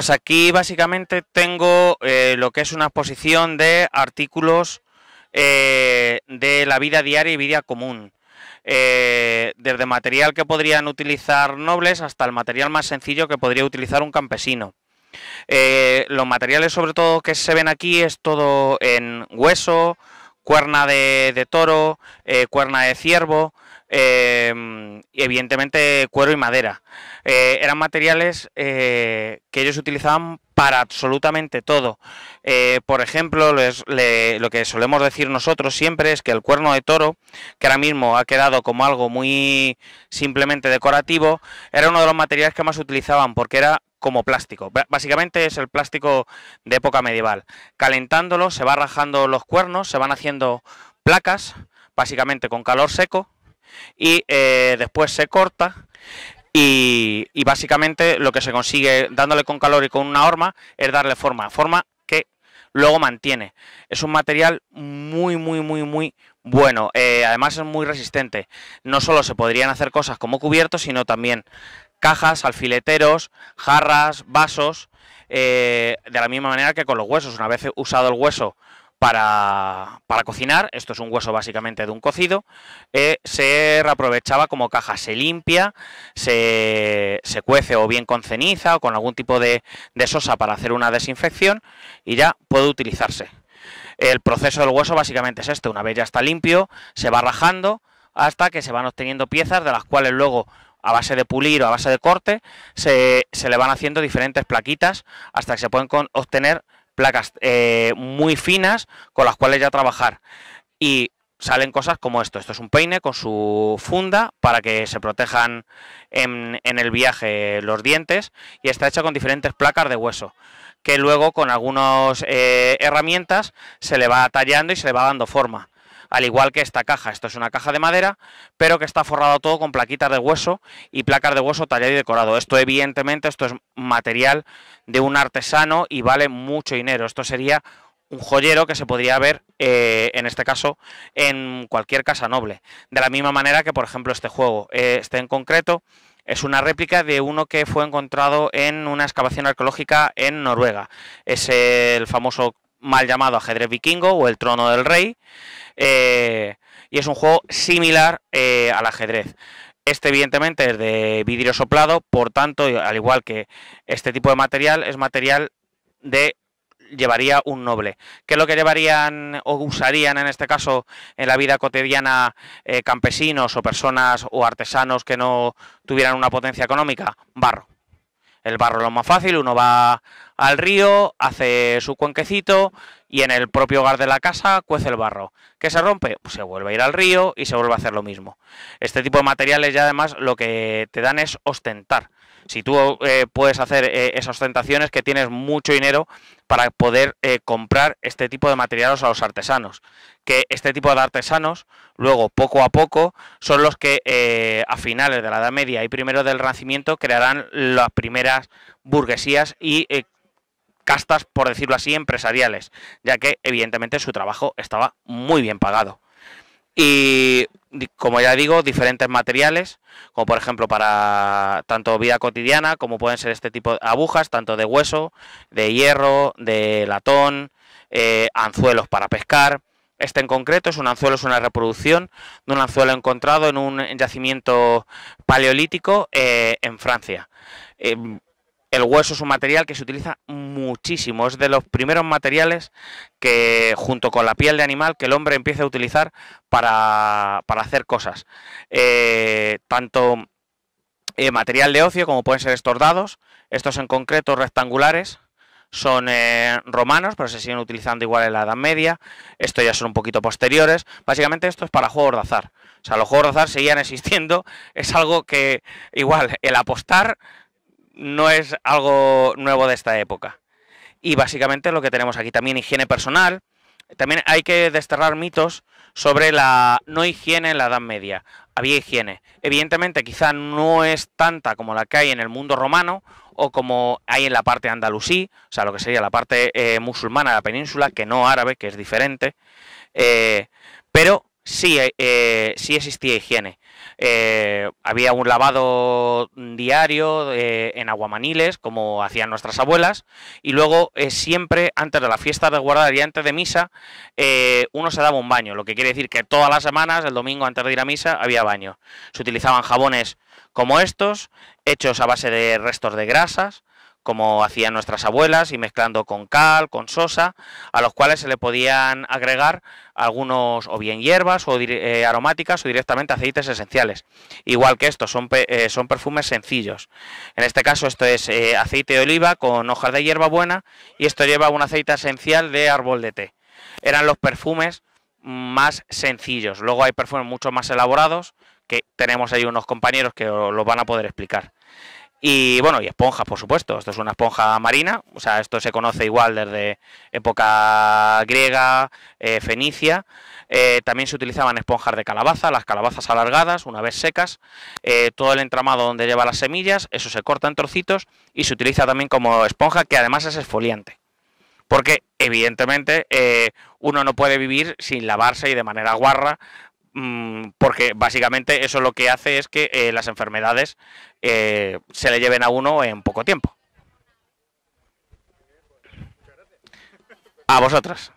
pues aquí básicamente tengo eh, lo que es una exposición de artículos eh, de la vida diaria y vida común. Eh, desde material que podrían utilizar nobles hasta el material más sencillo que podría utilizar un campesino. los materiales sobre todo que se ven aquí es todo en hueso, cuerna de, toro, cuerna de ciervo, Em, evidentemente cuero y madera. Eh, eran materiales eh, que ellos utilizaban para absolutamente todo. Eh, por ejemplo, lo que solemos decir nosotros siempre es que el cuerno de toro, que ahora mismo ha quedado como algo muy simplemente decorativo, era uno de los materiales que más utilizaban porque era como plástico. Básicamente es el plástico de época medieval. Calentándolo se va rajando los cuernos, se van haciendo placas, básicamente con calor seco, y eh, después se corta y, básicamente lo que se consigue dándole con calor y con una horma es darle forma, forma que luego mantiene. Es un material muy, muy, muy, muy bueno. Eh, además es muy resistente. No solo se podrían hacer cosas como cubiertos, sino también cajas, alfileteros, jarras, vasos, eh, de la misma manera que con los huesos. Una vez usado el hueso para, para, cocinar, esto es un hueso básicamente de un cocido, eh, se reaprovechaba como caja, se limpia, se, cuece o bien con ceniza o con algún tipo de, sosa para hacer una desinfección y ya puede utilizarse. El proceso del hueso básicamente es este, una vez ya está limpio, se va rajando hasta que se van obteniendo piezas de las cuales luego a base de pulir o a base de corte se, le van haciendo diferentes plaquitas hasta que se pueden obtener placas eh, muy finas con las cuales ya trabajar. Y salen cosas como esto. Esto es un peine con su funda para que se protejan en, el viaje los dientes y está hecha con diferentes placas de hueso que luego con algunas eh, herramientas se le va tallando y se le va dando forma al igual que esta caja. Esto es una caja de madera, pero que está forrado todo con plaquitas de hueso y placas de hueso tallado y decorado. Esto evidentemente, esto es material de un artesano y vale mucho dinero. Esto sería un joyero que se podría ver, eh, en este caso, en cualquier casa noble. De la misma manera que, por ejemplo, este juego. Eh, este en concreto es una réplica de uno que fue encontrado en una excavación arqueológica en Noruega. Es el famoso mal llamado ajedrez vikingo o el trono del rey. Eh, y es un juego similar eh, al ajedrez. Este evidentemente es de vidrio soplado, por tanto, al igual que este tipo de material, es material de llevaría un noble. ¿Qué es lo que llevarían o usarían en este caso en la vida cotidiana eh, campesinos o personas o artesanos que no tuvieran una potencia económica? Barro. El barro es lo más fácil, uno va al río, hace su cuenquecito y en el propio hogar de la casa cuece el barro. ¿Qué se rompe? Pues se vuelve a ir al río y se vuelve a hacer lo mismo. Este tipo de materiales ya además lo que te dan es ostentar si tú eh, puedes hacer eh, esas tentaciones que tienes mucho dinero para poder eh, comprar este tipo de materiales a los artesanos. Que este tipo de artesanos, luego poco a poco, son los que a finales de la Edad Media y primero del Renacimiento crearán las primeras burguesías y castas, por decirlo así, empresariales, ya que evidentemente su trabajo estaba muy bien pagado. Y como ya digo, diferentes materiales, como por ejemplo para tanto vida cotidiana, como pueden ser este tipo de agujas, tanto de hueso, de hierro, de latón, eh, anzuelos para pescar. Este en concreto es un anzuelo, es una reproducción de un anzuelo encontrado en un yacimiento paleolítico eh, en Francia. Em, el hueso es un material que se utiliza muchísimo, es de los primeros materiales que junto con la piel de animal que el hombre empieza a utilizar para, hacer cosas. Eh, tanto eh, material de ocio como pueden ser estos dados, estos en concreto rectangulares, son eh, romanos, pero se siguen utilizando igual en la Edad Media. Estos ya son un poquito posteriores. Básicamente esto es para juegos de azar. O sea, los juegos de azar seguían existiendo. Es algo que igual el apostar no es algo nuevo de esta época. Y básicamente lo que tenemos aquí también higiene personal. También hay que desterrar mitos sobre la no higiene en la Edad Media. Había higiene. Evidentemente quizá no es tanta como la que hay en el mundo romano o como hay en la parte andalusí, o sea, lo que sería la parte eh, musulmana de la península, que no árabe, que es diferente. Eh, pero sí, eh, eh, sí existía higiene. Eh, había un lavado diario en aguamaniles, como hacían nuestras abuelas, y luego siempre antes de la fiesta de guardar y antes de misa, uno se daba un baño, lo que quiere decir que todas las semanas, el domingo antes de ir a misa, había baño. Se utilizaban jabones como estos, hechos a base de restos de grasas, como hacían nuestras abuelas, y mezclando con cal, con sosa, a los cuales se le podían agregar algunos o bien hierbas o eh, aromáticas o directamente aceites esenciales. Igual que estos, son, eh, son perfumes sencillos. En este caso esto es eh, aceite de oliva con hojas de hierba buena y esto lleva un aceite esencial de árbol de té. Eran los perfumes más sencillos. Luego hay perfumes mucho más elaborados que tenemos ahí unos compañeros que los van a poder explicar. Y bueno, y esponjas, por supuesto. Esto es una esponja marina, o sea, esto se conoce igual desde época griega, eh, fenicia. Eh, también se utilizaban esponjas de calabaza, las calabazas alargadas, una vez secas. Eh, todo el entramado donde lleva las semillas, eso se corta en trocitos y se utiliza también como esponja, que además es esfoliante. Porque evidentemente uno no puede vivir sin lavarse y de manera guarra Mm, porque básicamente eso lo que hace es que eh, las enfermedades eh, se le lleven a uno en poco tiempo. A vosotras.